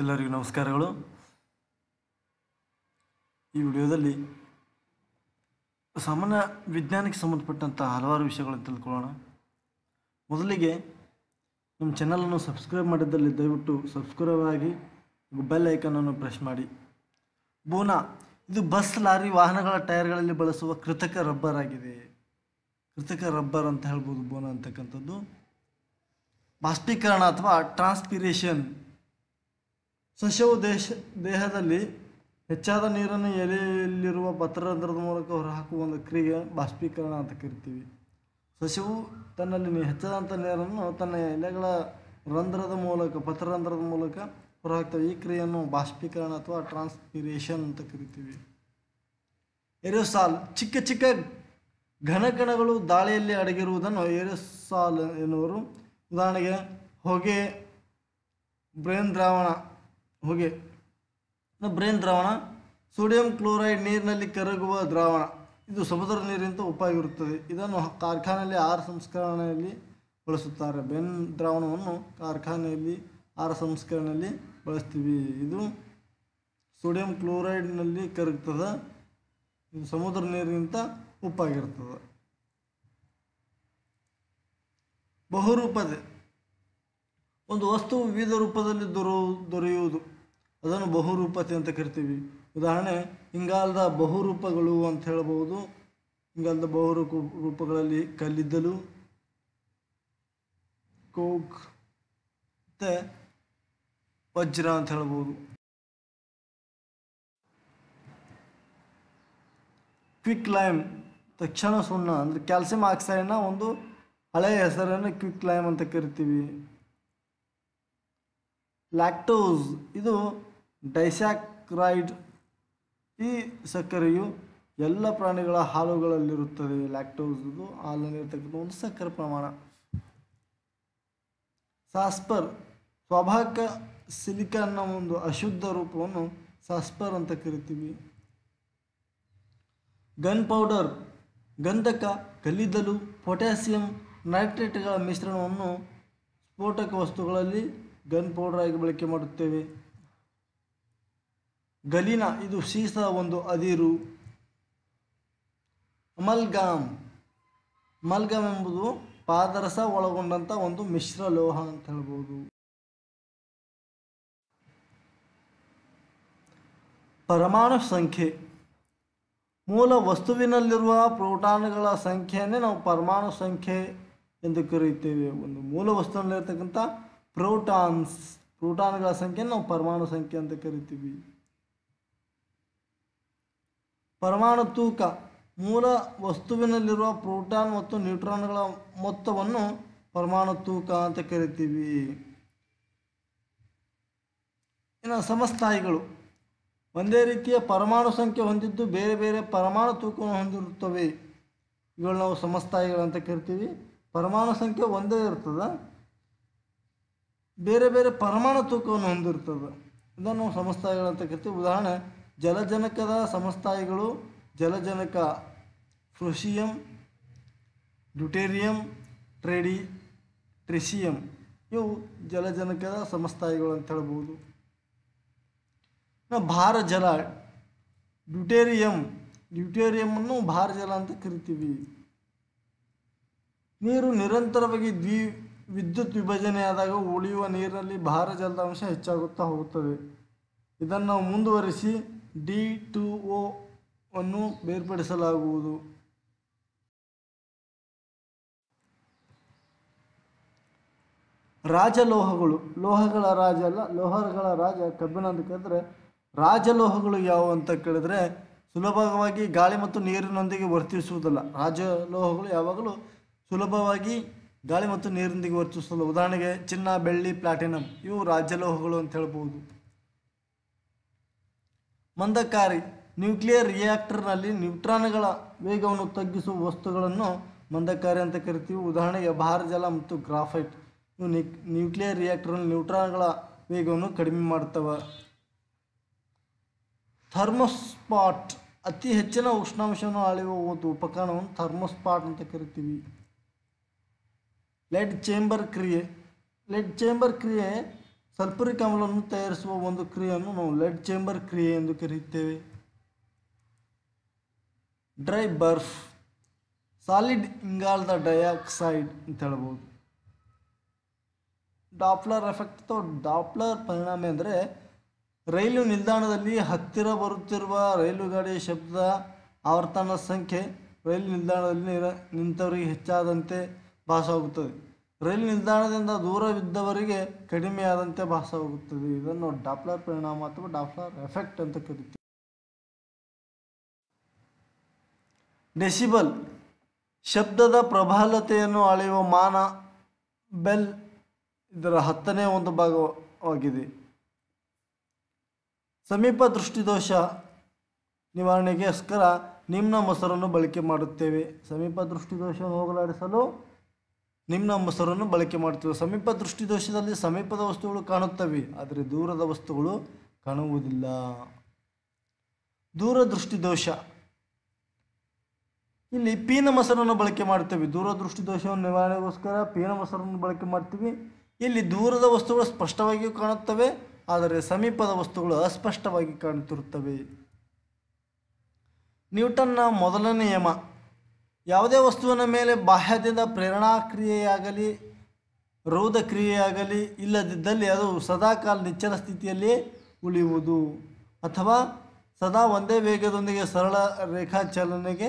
ಎಲ್ಲರಿಗೂ ನಮಸ್ಕಾರಗಳು ಈ ವಿಡಿಯೋದಲ್ಲಿ ಸಾಮಾನ್ಯ ವಿಜ್ಞಾನಕ್ಕೆ ಸಂಬಂಧಪಟ್ಟಂಥ ಹಲವಾರು ವಿಷಯಗಳನ್ನು ತಿಳ್ಕೊಳ್ಳೋಣ ಮೊದಲಿಗೆ ನಮ್ಮ ಚಾನಲನ್ನು ಸಬ್ಸ್ಕ್ರೈಬ್ ಮಾಡಿದ್ದಲ್ಲಿ ದಯವಿಟ್ಟು ಸಬ್ಸ್ಕ್ರೈಬ್ ಆಗಿ ಬೆಲ್ ಐಕನನ್ನು ಪ್ರೆಸ್ ಮಾಡಿ ಬೋನಾ ಇದು ಬಸ್ ಲಾರಿ ವಾಹನಗಳ ಟೈರ್ಗಳಲ್ಲಿ ಬಳಸುವ ಕೃತಕ ರಬ್ಬರ್ ಆಗಿದೆ ಕೃತಕ ರಬ್ಬರ್ ಅಂತ ಹೇಳ್ಬೋದು ಬೋನಾ ಅಂತಕ್ಕಂಥದ್ದು ಬಾಷ್ಪೀಕರಣ ಅಥವಾ ಟ್ರಾನ್ಸ್ಪಿರೇಷನ್ ಸಸ್ಯವು ದೇಶ ದೇಹದಲ್ಲಿ ಹೆಚ್ಚಾದ ನೀರನ್ನು ಎಲೆಯಲ್ಲಿರುವ ಪತ್ರರಂಧ್ರದ ಮೂಲಕ ಹೊರಹಾಕುವ ಒಂದು ಕ್ರಿಯೆ ಬಾಷ್ಪೀಕರಣ ಅಂತ ಕರಿತೀವಿ ಸಸ್ಯವು ತನ್ನಲ್ಲಿ ಹೆಚ್ಚಾದಂಥ ನೀರನ್ನು ತನ್ನ ಎಲೆಗಳ ರಂಧ್ರದ ಮೂಲಕ ಪತ್ರರಂಧ್ರದ ಮೂಲಕ ಹೊರಹಾಕ್ತವೆ ಈ ಕ್ರಿಯೆಯನ್ನು ಬಾಷ್ಪೀಕರಣ ಅಥವಾ ಟ್ರಾನ್ಸ್ಪಿರೇಷನ್ ಅಂತ ಕರಿತೀವಿ ಎರೋಸಾಲ್ ಚಿಕ್ಕ ಚಿಕ್ಕ ಘನಕಣಗಳು ದಾಳಿಯಲ್ಲಿ ಅಡಗಿರುವುದನ್ನು ಏರೋಸಾಲ್ ಎನ್ನುವರು ಉದಾಹರಣೆಗೆ ಹೊಗೆ ಬ್ರೇನ್ ದ್ರಾವಣ ಹೊಗೆ ಬ್ರೇನ್ ದ್ರಾವಣ ಸೋಡಿಯಂ ಕ್ಲೋರೈಡ್ ನೀರಿನಲ್ಲಿ ಕರಗುವ ದ್ರಾವಣ ಇದು ಸಮುದ್ರ ನೀರಿಗಿಂತ ಉಪ್ಪಾಗಿರುತ್ತದೆ ಇದನ್ನು ಕಾರ್ಖಾನೆಯಲ್ಲಿ ಆಹಾರ ಸಂಸ್ಕರಣೆಯಲ್ಲಿ ಬಳಸುತ್ತಾರೆ ಬೆನ್ ದ್ರಾವಣವನ್ನು ಕಾರ್ಖಾನೆಯಲ್ಲಿ ಆಹಾರ ಸಂಸ್ಕರಣೆಯಲ್ಲಿ ಬಳಸ್ತೀವಿ ಇದು ಸೋಡಿಯಂ ಕ್ಲೋರೈಡ್ನಲ್ಲಿ ಕರಗ್ತದೆ ಇದು ಸಮುದ್ರ ನೀರಿಗಿಂತ ಉಪ್ಪಾಗಿರ್ತದೆ ಬಹುರೂಪತೆ ಒಂದು ವಸ್ತು ವಿವಿಧ ರೂಪದಲ್ಲಿ ದೊರ ದೊರೆಯುವುದು ಅದನ್ನು ಬಹುರೂಪತೆ ಅಂತ ಕರಿತೀವಿ ಉದಾಹರಣೆ ಇಂಗಾಲದ ಬಹುರೂಪಗಳು ಅಂತ ಹೇಳ್ಬೋದು ಇಂಗಾಲದ ಬಹುರೂಪ ರೂಪಗಳಲ್ಲಿ ಕಲ್ಲಿದ್ದಲು ಕೋಕ್ ಮತ್ತು ವಜ್ರ ಅಂತ ಹೇಳ್ಬೋದು ಕ್ವಿಕ್ ಲೈಮ್ ತಕ್ಷಣ ಸುಣ್ಣ ಅಂದರೆ ಕ್ಯಾಲ್ಸಿಯಂ ಆಕ್ಸೈಡ್ನ ಒಂದು ಹಳೆಯ ಹೆಸರನ್ನು ಕ್ವಿಕ್ ಲೈಮ್ ಅಂತ ಕರಿತೀವಿ ಲ್ಯಾಕ್ಟೋಸ್ ಇದು ಡೈಸ್ಯಾಕ್ರೈಡ್ ಈ ಸಕ್ಕರೆಯು ಎಲ್ಲ ಪ್ರಾಣಿಗಳ ಹಾಲುಗಳಲ್ಲಿರುತ್ತದೆ ಲ್ಯಾಕ್ಟೋಸ್ದು ಹಾಲಲ್ಲಿರ್ತಕ್ಕಂಥ ಒಂದು ಸಕ್ಕರೆ ಪ್ರಮಾಣ ಸಾಸ್ಪರ್ ಸ್ವಾಭಾವಿಕ ಸಿಲಿಕಾನ್ನ ಒಂದು ಅಶುದ್ಧ ರೂಪವನ್ನು ಸಾಸ್ಪರ್ ಅಂತ ಕರಿತೀವಿ ಗನ್ ಪೌಡರ್ ಗಂಧಕ ಕಲ್ಲಿದ್ದಲು ಪೊಟ್ಯಾಸಿಯಂ ನೈಟ್ರೇಟ್ಗಳ ಮಿಶ್ರಣವನ್ನು ಸ್ಫೋಟಕ ವಸ್ತುಗಳಲ್ಲಿ ಗನ್ ಪೌಡರ್ ಆಗಿ ಬಳಕೆ ಮಾಡುತ್ತೇವೆ ಗಲಿನ ಇದು ಸೀಸದ ಒಂದು ಅದಿರು ಅಮಲ್ಗಾಮ್ ಅಮಲ್ಗಾಮ್ ಎಂಬುದು ಪಾದರಸ ಒಳಗೊಂಡಂಥ ಒಂದು ಮಿಶ್ರ ಲೋಹ ಅಂತ ಹೇಳ್ಬೋದು ಪರಮಾಣು ಸಂಖ್ಯೆ ಮೂಲ ವಸ್ತುವಿನಲ್ಲಿರುವ ಪ್ರೋಟಾನ್ಗಳ ಸಂಖ್ಯೆಯನ್ನೇ ನಾವು ಪರಮಾಣು ಸಂಖ್ಯೆ ಎಂದು ಕರೆಯುತ್ತೇವೆ ಒಂದು ಮೂಲ ವಸ್ತುವಿನಲ್ಲಿರ್ತಕ್ಕಂಥ ಪ್ರೋಟಾನ್ಸ್ ಪ್ರೋಟಾನ್ಗಳ ಸಂಖ್ಯೆ ನಾವು ಪರಮಾಣು ಸಂಖ್ಯೆ ಅಂತ ಕರಿತೀವಿ ಪರಮಾಣು ತೂಕ ಮೂಲ ವಸ್ತುವಿನಲ್ಲಿರುವ ಪ್ರೋಟಾನ್ ಮತ್ತು ನ್ಯೂಟ್ರಾನ್ಗಳ ಮೊತ್ತವನ್ನು ಪರಮಾಣು ತೂಕ ಅಂತ ಕರಿತೀವಿ ಇನ್ನು ಸಮಸ್ಥಾಯಿಗಳು ಒಂದೇ ರೀತಿಯ ಪರಮಾಣು ಸಂಖ್ಯೆ ಹೊಂದಿದ್ದು ಬೇರೆ ಬೇರೆ ಪರಮಾಣು ತೂಕವನ್ನು ಹೊಂದಿರುತ್ತವೆ ಇವುಗಳು ನಾವು ಸಮಸ್ಥಾಯಿಗಳಂತ ಕರಿತೀವಿ ಪರಮಾಣು ಸಂಖ್ಯೆ ಒಂದೇ ಇರ್ತದೆ ಬೇರೆ ಬೇರೆ ಪರಮಾಣು ತೂಕವನ್ನು ಹೊಂದಿರ್ತದೆ ಇದನ್ನು ನಾವು ಸಮಸ್ಥಾಯಿಗಳಂತ ಕರಿತೀವಿ ಉದಾಹರಣೆ ಜಲಜನಕದ ಸಮಸ್ಥಾಯಿಗಳು ಜಲಜನಕ ಫ್ರೊಷಿಯಂ ಡ್ಯುಟೇರಿಯಂ ಟ್ರೆಡಿ ಟ್ರಿಸಿಯಂ ಇವು ಜಲಜನಕದ ಸಮಸ್ಥಾಯಿಗಳು ಅಂತ ಹೇಳ್ಬೋದು ನಾವು ಭಾರ ಜಲ ಡ್ಯೂಟೇರಿಯಂ ಡ್ಯೂಟೇರಿಯಮನ್ನು ಭಾರ ಜಲ ಅಂತ ಕರಿತೀವಿ ನೀರು ನಿರಂತರವಾಗಿ ದ್ವಿ ವಿದ್ಯುತ್ ವಿಭಜನೆಯಾದಾಗ ಉಳಿಯುವ ನೀರಿನಲ್ಲಿ ಭಾರ ಜಲದ ಅಂಶ ಹೆಚ್ಚಾಗುತ್ತಾ ಹೋಗುತ್ತದೆ ಇದನ್ನು ಮುಂದುವರಿಸಿ ಡಿ ಟು ಒ ಅನ್ನು ಬೇರ್ಪಡಿಸಲಾಗುವುದು ರಾಜಲೋಹಗಳು ಲೋಹಗಳ ರಾಜ ಅಲ್ಲ ಲೋಹಗಳ ರಾಜ ಕಬ್ಬಿಣ ಅಂತ ಕೇಳಿದ್ರೆ ರಾಜಲೋಹಗಳು ಯಾವುವು ಅಂತ ಕೇಳಿದ್ರೆ ಸುಲಭವಾಗಿ ಗಾಳಿ ಮತ್ತು ನೀರಿನೊಂದಿಗೆ ವರ್ತಿಸುವುದಿಲ್ಲ ರಾಜಲೋಹಗಳು ಯಾವಾಗಲೂ ಸುಲಭವಾಗಿ ಗಾಳಿ ಮತ್ತು ನೀರಿನೊಂದಿಗೆ ವರ್ತಿಸಲು ಉದಾಹರಣೆಗೆ ಚಿನ್ನ ಬೆಳ್ಳಿ ಪ್ಲಾಟಿನಮ್ ಇವು ರಾಜಲೋಹಗಳು ಅಂತ ಹೇಳ್ಬೋದು ಮಂದಕಾರಿ ನ್ಯೂಕ್ಲಿಯರ್ ರಿಯಾಕ್ಟರ್ನಲ್ಲಿ ನ್ಯೂಟ್ರಾನ್ಗಳ ವೇಗವನ್ನು ತಗ್ಗಿಸುವ ವಸ್ತುಗಳನ್ನು ಮಂದಕಾರಿ ಅಂತ ಕರಿತೀವಿ ಉದಾಹರಣೆಗೆ ಭಾರಜಲ ಮತ್ತು ಗ್ರಾಫೈಟ್ ಇವು ನ್ಯೂಕ್ಲಿಯರ್ ರಿಯಾಕ್ಟರ್ನಲ್ಲಿ ನ್ಯೂಟ್ರಾನ್ಗಳ ವೇಗವನ್ನು ಕಡಿಮೆ ಮಾಡ್ತವೆ ಥರ್ಮೋಸ್ಪಾಟ್ ಅತಿ ಹೆಚ್ಚಿನ ಉಷ್ಣಾಂಶವನ್ನು ಅಳೆಯುವ ಒಂದು ಉಪಕರಣವನ್ನು ಥರ್ಮೋಸ್ಪಾಟ್ ಅಂತ ಕರಿತೀವಿ ಲೆಡ್ ಚೇಂಬರ್ ಕ್ರಿಯೆ ಲೆಡ್ ಚೇಂಬರ್ ಕ್ರಿಯೆ ಸಲ್ಫರಿಕ್ ಆಮ್ಲವನ್ನು ತಯಾರಿಸುವ ಒಂದು ಕ್ರಿಯೆಯನ್ನು ನಾವು ಲೆಡ್ ಚೇಂಬರ್ ಕ್ರಿಯೆ ಎಂದು ಕರೆಯುತ್ತೇವೆ ಡ್ರೈ ಬರ್ಫ್ ಸಾಲಿಡ್ ಇಂಗಾಲದ ಡೈಆಕ್ಸೈಡ್ ಅಂತ ಹೇಳ್ಬೋದು ಡಾಪ್ಲರ್ ಎಫೆಕ್ಟ್ ಅಥವಾ ಡಾಪ್ಲರ್ ಪರಿಣಾಮ ಅಂದರೆ ರೈಲು ನಿಲ್ದಾಣದಲ್ಲಿ ಹತ್ತಿರ ಬರುತ್ತಿರುವ ರೈಲುಗಾಡಿಯ ಶಬ್ದ ಆವರ್ತನ ಸಂಖ್ಯೆ ರೈಲು ನಿಲ್ದಾಣದಲ್ಲಿ ನಿಂತವರಿಗೆ ಹೆಚ್ಚಾದಂತೆ ಭಾಸವಾಗುತ್ತದೆ ರೈಲು ನಿಲ್ದಾಣದಿಂದ ದೂರವಿದ್ದವರಿಗೆ ಕಡಿಮೆಯಾದಂತೆ ಭಾಸವಾಗುತ್ತದೆ ಇದನ್ನು ಡಾಪ್ಲರ್ ಪರಿಣಾಮ ಅಥವಾ ಡಾಪ್ಲರ್ ಎಫೆಕ್ಟ್ ಅಂತ ಕರಿತೀವಿ ಡೆಸಿಬಲ್ ಶಬ್ದದ ಪ್ರಬಲತೆಯನ್ನು ಅಳೆಯುವ ಮಾನ ಬೆಲ್ ಇದರ ಹತ್ತನೇ ಒಂದು ಭಾಗವಾಗಿದೆ ಸಮೀಪ ದೃಷ್ಟಿದೋಷ ನಿವಾರಣೆಗೋಸ್ಕರ ನಿಮ್ನ ಮೊಸರನ್ನು ಬಳಕೆ ಮಾಡುತ್ತೇವೆ ಸಮೀಪ ದೃಷ್ಟಿದೋಷವನ್ನು ಹೋಗಲಾಡಿಸಲು ನಿಮ್ಮ ಮೊಸರನ್ನು ಬಳಕೆ ಮಾಡ್ತೀವಿ ಸಮೀಪ ದೃಷ್ಟಿದೋಷದಲ್ಲಿ ಸಮೀಪದ ವಸ್ತುಗಳು ಕಾಣುತ್ತವೆ ಆದರೆ ದೂರದ ವಸ್ತುಗಳು ಕಾಣುವುದಿಲ್ಲ ದೂರದೃಷ್ಟಿ ದೋಷ ಇಲ್ಲಿ ಪೀನ ಮೊಸರನ್ನು ಬಳಕೆ ಮಾಡ್ತೀವಿ ದೂರದೃಷ್ಟಿ ದೋಷವನ್ನು ನಿವಾರಣೆಗೋಸ್ಕರ ಪೀನ ಮೊಸರನ್ನು ಬಳಕೆ ಮಾಡ್ತೀವಿ ಇಲ್ಲಿ ದೂರದ ವಸ್ತುಗಳು ಸ್ಪಷ್ಟವಾಗಿಯೂ ಕಾಣುತ್ತವೆ ಆದರೆ ಸಮೀಪದ ವಸ್ತುಗಳು ಅಸ್ಪಷ್ಟವಾಗಿ ಕಾಣುತ್ತಿರುತ್ತವೆ ನ್ಯೂಟನ್ನ ಮೊದಲನೇ ನಿಯಮ ಯಾವುದೇ ವಸ್ತುವಿನ ಮೇಲೆ ಬಾಹ್ಯದಿಂದ ಪ್ರೇರಣಾ ಕ್ರಿಯೆಯಾಗಲಿ ರೋಧ ಕ್ರಿಯೆಯಾಗಲಿ ಇಲ್ಲದಿದ್ದಲ್ಲಿ ಅದು ಸದಾಕಾಲ ನಿಚ್ಚಲ ಸ್ಥಿತಿಯಲ್ಲಿ ಉಳಿಯುವುದು ಅಥವಾ ಸದಾ ಒಂದೇ ವೇಗದೊಂದಿಗೆ ಸರಳ ರೇಖಾಚಲನೆಗೆ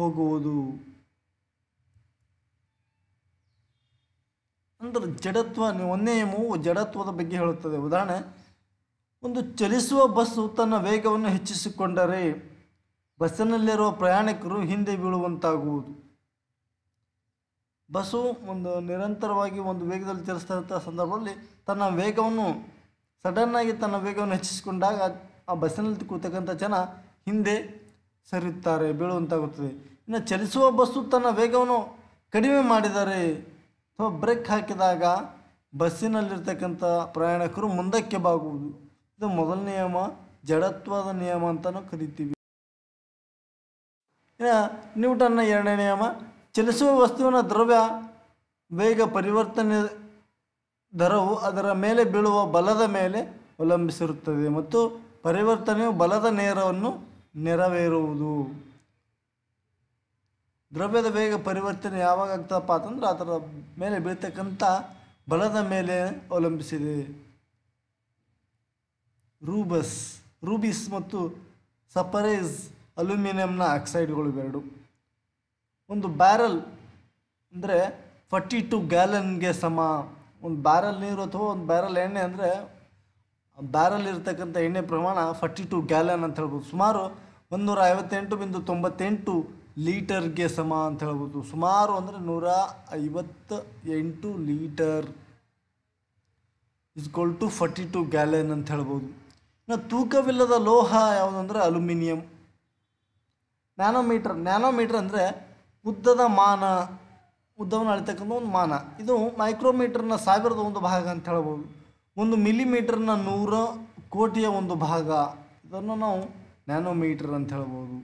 ಹೋಗುವುದು ಅಂದರೆ ಜಡತ್ವ ಮೂವು ಜಡತ್ವದ ಬಗ್ಗೆ ಹೇಳುತ್ತದೆ ಉದಾಹರಣೆ ಒಂದು ಚಲಿಸುವ ಬಸ್ಸು ತನ್ನ ವೇಗವನ್ನು ಹೆಚ್ಚಿಸಿಕೊಂಡರೆ ಬಸ್ಸಿನಲ್ಲಿರುವ ಪ್ರಯಾಣಿಕರು ಹಿಂದೆ ಬೀಳುವಂತಾಗುವುದು ಬಸ್ಸು ಒಂದು ನಿರಂತರವಾಗಿ ಒಂದು ವೇಗದಲ್ಲಿ ಚಲಿಸ್ತಾ ಸಂದರ್ಭದಲ್ಲಿ ತನ್ನ ವೇಗವನ್ನು ಸಡನ್ನಾಗಿ ತನ್ನ ವೇಗವನ್ನು ಹೆಚ್ಚಿಸಿಕೊಂಡಾಗ ಆ ಬಸ್ಸಿನಲ್ಲಿ ಕೂತಕ್ಕಂಥ ಜನ ಹಿಂದೆ ಸರಿಯುತ್ತಾರೆ ಬೀಳುವಂತಾಗುತ್ತದೆ ಇನ್ನು ಚಲಿಸುವ ಬಸ್ಸು ತನ್ನ ವೇಗವನ್ನು ಕಡಿಮೆ ಮಾಡಿದರೆ ಅಥವಾ ಬ್ರೇಕ್ ಹಾಕಿದಾಗ ಬಸ್ಸಿನಲ್ಲಿರ್ತಕ್ಕಂಥ ಪ್ರಯಾಣಿಕರು ಮುಂದಕ್ಕೆ ಬಾಗುವುದು ಇದು ಮೊದಲ ನಿಯಮ ಜಡತ್ವದ ನಿಯಮ ಅಂತಲೂ ಕರಿತೀವಿ ಇನ್ನು ನ್ಯೂಟನ್ನ ಎರಡನೇ ನಿಯಮ ಚಲಿಸುವ ವಸ್ತುವಿನ ದ್ರವ್ಯ ವೇಗ ಪರಿವರ್ತನೆ ದರವು ಅದರ ಮೇಲೆ ಬೀಳುವ ಬಲದ ಮೇಲೆ ಅವಲಂಬಿಸಿರುತ್ತದೆ ಮತ್ತು ಪರಿವರ್ತನೆಯು ಬಲದ ನೇರವನ್ನು ನೆರವೇರುವುದು ದ್ರವ್ಯದ ವೇಗ ಪರಿವರ್ತನೆ ಯಾವಾಗ ಆಗ್ತದಪ್ಪ ಅಂತಂದ್ರೆ ಅದರ ಮೇಲೆ ಬೀಳ್ತಕ್ಕಂಥ ಬಲದ ಮೇಲೆ ಅವಲಂಬಿಸಿದೆ ರೂಬಸ್ ರೂಬಿಸ್ ಮತ್ತು ಸಪರೇಸ್ ಅಲ್ಯೂಮಿನಿಯಂನ ಆಕ್ಸೈಡ್ಗಳು ಇವೆರಡು ಒಂದು ಬ್ಯಾರಲ್ ಅಂದರೆ ಫರ್ಟಿ ಟು ಗ್ಯಾಲನ್ಗೆ ಸಮ ಒಂದು ಬ್ಯಾರಲ್ ನೀರು ಅಥವಾ ಒಂದು ಬ್ಯಾರಲ್ ಎಣ್ಣೆ ಅಂದರೆ ಬ್ಯಾರಲ್ ಇರತಕ್ಕಂಥ ಎಣ್ಣೆ ಪ್ರಮಾಣ ಫರ್ಟಿ ಟು ಗ್ಯಾಲನ್ ಅಂತ ಹೇಳ್ಬೋದು ಸುಮಾರು ಒಂದೂರ ಐವತ್ತೆಂಟು ಬಿಂದು ತೊಂಬತ್ತೆಂಟು ಲೀಟರ್ಗೆ ಸಮ ಅಂತ ಹೇಳ್ಬೋದು ಸುಮಾರು ಅಂದರೆ ನೂರ ಐವತ್ತು ಎಂಟು litre is equal to forty two gallon ಅಂತ ಹೇಳ್ಬೋದು ಇನ್ನು ತೂಕವಿಲ್ಲದ ಲೋಹ ಯಾವುದಂದ್ರೆ ಅಲ್ಯೂಮಿನಿಯಂ ನ್ಯಾನೋಮೀಟ್ರ್ ನ್ಯಾನೋಮೀಟ್ರ್ ಅಂದರೆ ಉದ್ದದ ಮಾನ ಉದ್ದವನ್ನು ಅಳಿತಕ್ಕಂಥ ಒಂದು ಮಾನ ಇದು ಮೈಕ್ರೋಮೀಟರ್ನ ಸಾವಿರದ ಒಂದು ಭಾಗ ಅಂತ ಹೇಳ್ಬೋದು ಒಂದು ಮಿಲಿಮೀಟರ್ನ ನೂರ ಕೋಟಿಯ ಒಂದು ಭಾಗ ಇದನ್ನು ನಾವು ನ್ಯಾನೋಮೀಟರ್ ಅಂತ ಹೇಳ್ಬೋದು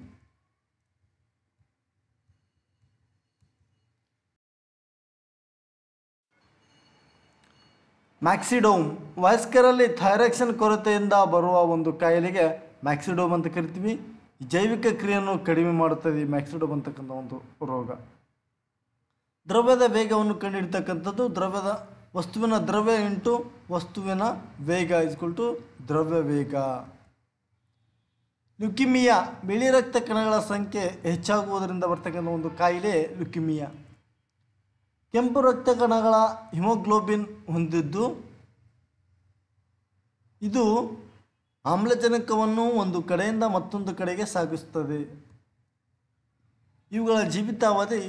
ಮ್ಯಾಕ್ಸಿಡೋಮ್ ವಯಸ್ಕರಲ್ಲಿ ಥೈರಾಕ್ಸಿನ್ ಕೊರತೆಯಿಂದ ಬರುವ ಒಂದು ಕಾಯಿಲೆಗೆ ಮ್ಯಾಕ್ಸಿಡೋಮ್ ಅಂತ ಕರಿತೀವಿ ಜೈವಿಕ ಕ್ರಿಯೆಯನ್ನು ಕಡಿಮೆ ಮಾಡುತ್ತದೆ ಈ ಅಂತಕ್ಕಂಥ ಒಂದು ರೋಗ ದ್ರವ್ಯದ ವೇಗವನ್ನು ಕಂಡುಹಿಡಿತಕ್ಕಂಥದ್ದು ದ್ರವ್ಯದ ವಸ್ತುವಿನ ದ್ರವ್ಯ ಇಂಟು ವಸ್ತುವಿನ ವೇಗ ಇಸ್ಕೊಲ್ ದ್ರವ್ಯ ವೇಗ ಲುಕಿಮಿಯಾ ಬಿಳಿ ರಕ್ತ ಕಣಗಳ ಸಂಖ್ಯೆ ಹೆಚ್ಚಾಗುವುದರಿಂದ ಬರ್ತಕ್ಕಂಥ ಒಂದು ಕಾಯಿಲೆ ಲುಕಿಮಿಯಾ ಕೆಂಪು ರಕ್ತ ಕಣಗಳ ಹಿಮೋಗ್ಲೋಬಿನ್ ಹೊಂದಿದ್ದು ಇದು ಆಮ್ಲಜನಕವನ್ನು ಒಂದು ಕಡೆಯಿಂದ ಮತ್ತೊಂದು ಕಡೆಗೆ ಸಾಗಿಸುತ್ತದೆ ಇವುಗಳ ಜೀವಿತಾವಧಿ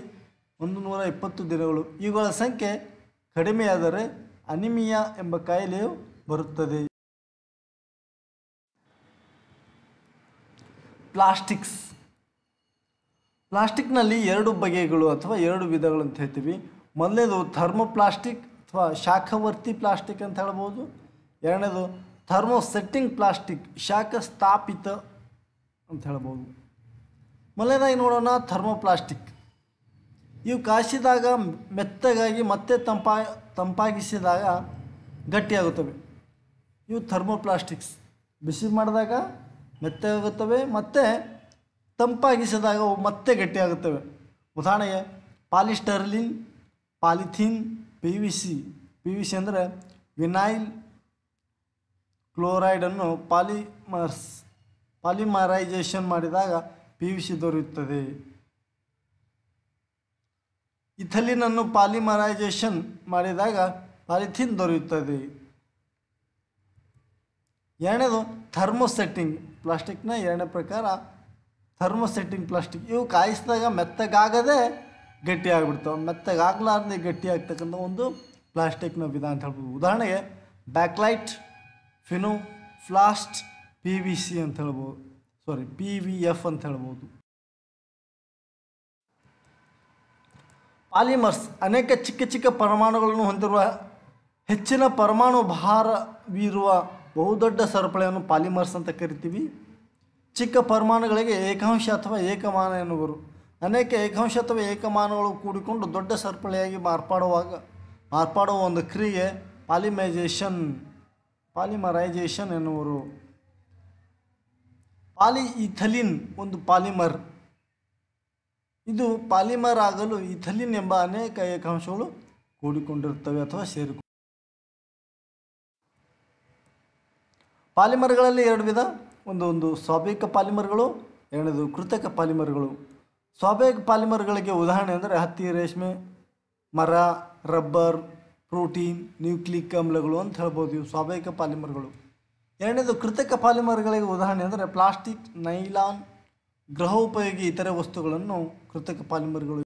ಒಂದು ನೂರ ಇಪ್ಪತ್ತು ದಿನಗಳು ಇವುಗಳ ಸಂಖ್ಯೆ ಕಡಿಮೆಯಾದರೆ ಅನಿಮಿಯಾ ಎಂಬ ಕಾಯಿಲೆಯು ಬರುತ್ತದೆ ಪ್ಲಾಸ್ಟಿಕ್ಸ್ ಪ್ಲಾಸ್ಟಿಕ್ನಲ್ಲಿ ಎರಡು ಬಗೆಗಳು ಅಥವಾ ಎರಡು ವಿಧಗಳು ಅಂತ ಹೇಳ್ತೀವಿ ಮೊದಲನೇದು ಥರ್ಮೋಪ್ಲಾಸ್ಟಿಕ್ ಅಥವಾ ಶಾಖವರ್ತಿ ಪ್ಲಾಸ್ಟಿಕ್ ಅಂತ ಹೇಳ್ಬೋದು ಎರಡನೇದು ಥರ್ಮೋಸೆಟ್ಟಿಂಗ್ ಪ್ಲಾಸ್ಟಿಕ್ ಶಾಖ ಸ್ಥಾಪಿತ ಅಂತ ಹೇಳ್ಬೋದು ಮೊದಲನೇದಾಗಿ ನೋಡೋಣ ಥರ್ಮೋಪ್ಲಾಸ್ಟಿಕ್ ಇವು ಕಾಯಿಸಿದಾಗ ಮೆತ್ತಗಾಗಿ ಮತ್ತೆ ತಂಪಾ ತಂಪಾಗಿಸಿದಾಗ ಗಟ್ಟಿಯಾಗುತ್ತವೆ ಇವು ಥರ್ಮೋಪ್ಲಾಸ್ಟಿಕ್ಸ್ ಬಿಸಿ ಮಾಡಿದಾಗ ಮೆತ್ತಗಾಗುತ್ತವೆ ಮತ್ತು ತಂಪಾಗಿಸಿದಾಗ ಮತ್ತೆ ಗಟ್ಟಿಯಾಗುತ್ತವೆ ಉದಾಹರಣೆಗೆ ಪಾಲಿಸ್ಟರ್ಲಿನ್ polythene P V C P V C ಅಂದರೆ ವಿನೈಲ್ ಕ್ಲೋರೈಡನ್ನು ಪಾಲಿಮರ್ಸ್ ಪಾಲಿಮರೈಸೇಷನ್ ಮಾಡಿದಾಗ ಪಿ ವಿ ಸಿ ದೊರೆಯುತ್ತದೆ ಇಥಲಿನನ್ನು ಪಾಲಿಮರೈಸೇಷನ್ ಮಾಡಿದಾಗ ಪಾಲಿಥಿನ್ ದೊರೆಯುತ್ತದೆ ಎರಡನೇದು ಥರ್ಮೋಸೆಟ್ಟಿಂಗ್ ಪ್ಲಾಸ್ಟಿಕ್ನ ಎರಡನೇ ಪ್ರಕಾರ ಥರ್ಮೋಸೆಟ್ಟಿಂಗ್ ಪ್ಲಾಸ್ಟಿಕ್ ಇವು ಕಾಯಿಸಿದಾಗ ಮೆತ್ತಗಾಗದೆ ಗಟ್ಟಿಯಾಗಿಬಿಡ್ತಾವೆ ಮೆತ್ತಗಾಗಲಾರ್ದೆ ಗಟ್ಟಿಯಾಗ್ತಕ್ಕಂಥ ಒಂದು ಪ್ಲಾಸ್ಟಿಕ್ನ ವಿಧಾನ ಅಂತ ಹೇಳ್ಬೋದು ಉದಾಹರಣೆಗೆ Bakelite phenoplast P V C ಅಂತ ಹೇಳ್ಬೋದು ಸಾರಿ ಪಿ ವಿ ಎಫ್ ಅಂತ ಹೇಳ್ಬೋದು ಪಾಲಿಮರ್ಸ್ ಅನೇಕ ಚಿಕ್ಕ ಚಿಕ್ಕ ಪರಮಾಣುಗಳನ್ನು ಹೊಂದಿರುವ ಹೆಚ್ಚಿನ ಪರಮಾಣು ಭಾರವಿರುವ ಬಹುದೊಡ್ಡ ಸರಪಳಿಯನ್ನು ಪಾಲಿಮರ್ಸ್ ಅಂತ ಕರಿತೀವಿ ಚಿಕ್ಕ ಪರಮಾಣುಗಳಿಗೆ ಏಕಾಂಶ ಅಥವಾ ಏಕಮಾನ ಎನ್ನುವರು ಅನೇಕ ಏಕಾಂಶ ಅಥವಾ ಏಕಮಾನಗಳು ಕೂಡಿಕೊಂಡು ದೊಡ್ಡ ಸರಪಳಿಯಾಗಿ ಮಾರ್ಪಾಡುವಾಗ ಮಾರ್ಪಾಡುವ ಒಂದು ಕ್ರಿಯೆ ಪಾಲಿಮೈಸೇಷನ್ ಪಾಲಿಮರೈಜೇಷನ್ ಎನ್ನುವರು ಪಾಲಿಇಥಲಿನ್ ಒಂದು ಪಾಲಿಮರ್ ಇದು ಪಾಲಿಮರ್ ಆಗಲು ಇಥಲಿನ್ ಎಂಬ ಅನೇಕ ಏಕಾಂಶಗಳು ಕೂಡಿಕೊಂಡಿರುತ್ತವೆ ಅಥವಾ ಸೇರಿಕೊಂಡು ಪಾಲಿಮರ್ಗಳಲ್ಲಿ ಎರಡು ವಿಧ ಒಂದು ಒಂದು ಸ್ವಾಭಾವಿಕ ಪಾಲಿಮರ್ಗಳು ಎರಡನೇದು ಕೃತಕ ಪಾಲಿಮರ್ಗಳು ಸ್ವಾಭಾವಿಕ ಪಾಲಿಮರ್ಗಳಿಗೆ ಉದಾಹರಣೆ ಅಂದರೆ ಹತ್ತಿ ರೇಷ್ಮೆ ಮರ ರಬ್ಬರ್ ಪ್ರೋಟೀನ್ ನ್ಯೂಕ್ಲಿಕ್ ಅಮ್ಲಗಳು ಅಂತ ಹೇಳ್ಬೋದು ಇವು ಸ್ವಾಭಾವಿಕ ಪಾಲಿಮರ್ಗಳು ಎರಡನೇದು ಕೃತಕ ಪಾಲಿಮರ್ಗಳಿಗೆ ಉದಾಹರಣೆ ಅಂದರೆ ಪ್ಲಾಸ್ಟಿಕ್ ನೈಲಾನ್ ಗೃಹೋಪಯೋಗಿ ಇತರೆ ವಸ್ತುಗಳನ್ನು ಕೃತಕ ಪಾಲಿಮರ್ಗಳು